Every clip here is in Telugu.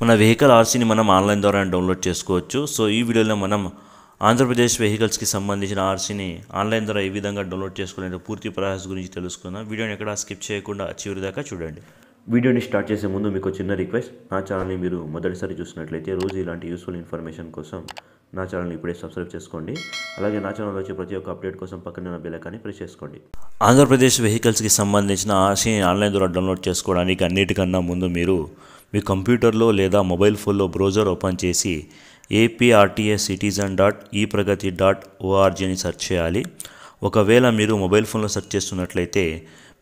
మన వెహికల్ ఆర్సీని మనం ఆన్లైన్ ద్వారా డౌన్లోడ్ చేసుకోవచ్చు సో ఈ వీడియోలో మనం ఆంధ్రప్రదేశ్ వెహికల్స్కి సంబంధించిన ఆర్సీని ఆన్లైన్ ద్వారా ఏ విధంగా డౌన్లోడ్ చేసుకోవాలంటే పూర్తి ప్రాసెస్ గురించి తెలుసుకుందాం వీడియోని ఎక్కడ స్కిప్ చేయకుండా చివరి దాకా చూడండి వీడియోని స్టార్ట్ చేసే ముందు మీకు చిన్న రిక్వెస్ట్ నా ఛానల్ని మీరు మొదటిసారి చూసినట్లయితే రోజు ఇలాంటి యూస్ఫుల్ ఇన్ఫర్మేషన్ కోసం నా ఛానల్ని ఇప్పుడే సబ్స్క్రైబ్ చేసుకోండి అలాగే నా ఛానల్ వచ్చే ప్రతి ఒక్క అప్డేట్ కోసం పక్కన బెలకాన్ని ప్రెస్ చేసుకోండి ఆంధ్రప్రదేశ్ వెహికల్స్కి సంబంధించిన ఆర్సీని ఆన్లైన్ ద్వారా డౌన్లోడ్ చేసుకోవడానికి అన్నిటికన్నా ముందు మీరు మీ కంప్యూటర్లో లేదా మొబైల్ ఫోన్లో బ్రౌజర్ ఓపెన్ చేసి ఏపీఆర్టీఎస్ సిటిజన్ డాట్ ఈ ప్రగతి డాట్ ఓఆర్జీని సెర్చ్ చేయాలి ఒకవేళ మీరు మొబైల్ ఫోన్లో సెర్చ్ చేస్తున్నట్లయితే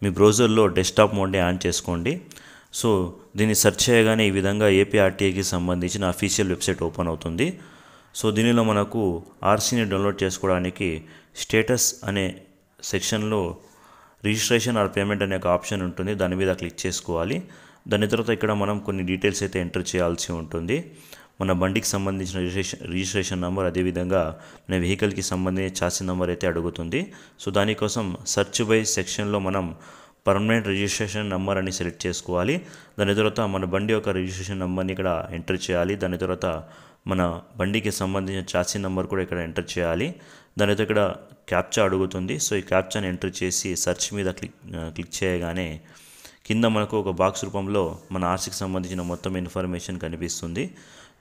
మీ బ్రౌజర్లో డెస్క్టాప్ మోడ్ని ఆన్ చేసుకోండి సో దీన్ని సెర్చ్ చేయగానే ఈ విధంగా ఏపీఆర్టీఏకి సంబంధించిన అఫీషియల్ వెబ్సైట్ ఓపెన్ అవుతుంది సో దీనిలో మనకు ఆర్సీని డౌన్లోడ్ చేసుకోవడానికి స్టేటస్ అనే సెక్షన్లో రిజిస్ట్రేషన్ ఆర్ పేమెంట్ అనే ఒక ఆప్షన్ ఉంటుంది దాని మీద క్లిక్ చేసుకోవాలి దాని తర్వాత ఇక్కడ మనం కొన్ని డీటెయిల్స్ అయితే ఎంటర్ చేయాల్సి ఉంటుంది మన బండికి సంబంధించిన రిజిస్ట్రేషన్ రిజిస్ట్రేషన్ నెంబర్ అదేవిధంగా మన వెహికల్కి సంబంధించిన చాసి నెంబర్ అయితే అడుగుతుంది సో దానికోసం సెర్చ్ బై సెక్షన్లో మనం పర్మనెంట్ రిజిస్ట్రేషన్ నెంబర్ అని సెలెక్ట్ చేసుకోవాలి దాని తర్వాత మన బండి యొక్క రిజిస్ట్రేషన్ నెంబర్ని ఇక్కడ ఎంటర్ చేయాలి దాని తర్వాత మన బండికి సంబంధించిన చాసీ నెంబర్ కూడా ఇక్కడ ఎంటర్ చేయాలి దాని తర్వాత ఇక్కడ క్యాప్చా అడుగుతుంది సో ఈ క్యాప్చాని ఎంటర్ చేసి సెర్చ్ మీద క్లిక్ క్లిక్ చేయగానే కింద మనకు ఒక బాక్స్ రూపంలో మన ఆర్సీకి సంబంధించిన మొత్తం ఇన్ఫర్మేషన్ కనిపిస్తుంది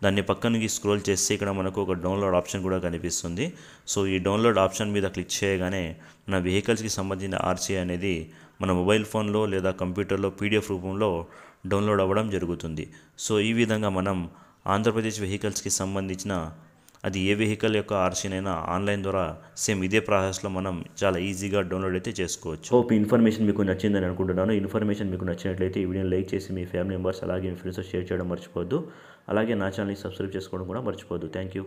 దాన్ని పక్కనకి స్క్రోల్ చేస్తే ఇక్కడ మనకు ఒక డౌన్లోడ్ ఆప్షన్ కూడా కనిపిస్తుంది సో ఈ డౌన్లోడ్ ఆప్షన్ మీద క్లిక్ చేయగానే మన వెహికల్స్కి సంబంధించిన ఆర్సీ అనేది మన మొబైల్ ఫోన్లో లేదా కంప్యూటర్లో పీడిఎఫ్ రూపంలో డౌన్లోడ్ అవ్వడం జరుగుతుంది సో ఈ విధంగా మనం ఆంధ్రప్రదేశ్ వెహికల్స్కి సంబంధించిన అది ఏ వెహికల్ యొక్క ఆర్సీనైనా ఆన్లైన్ ద్వారా సేమ్ ఇదే ప్రాసెస్లో మనం చాలా ఈజీగా డౌన్లోడ్ అయితే చేసుకోవచ్చు హోప్ ఇన్ఫర్మేషన్ మీకు నచ్చిందని అనుకుంటున్నాను ఇన్ఫర్మేషన్ మీకు నచ్చినట్లయితే ఈ వీడియోని లైక్ చేసి మీ ఫ్యామిలీ మెంబర్స్ అలాగే మీ ఫ్రెండ్స్ షేర్ చేయడం మర్చిపోద్దు అలాగే నా ఛానల్ని సబ్స్క్రైబ్ చేసుకోవడం కూడా మర్చిపోద్దు థ్యాంక్ యూ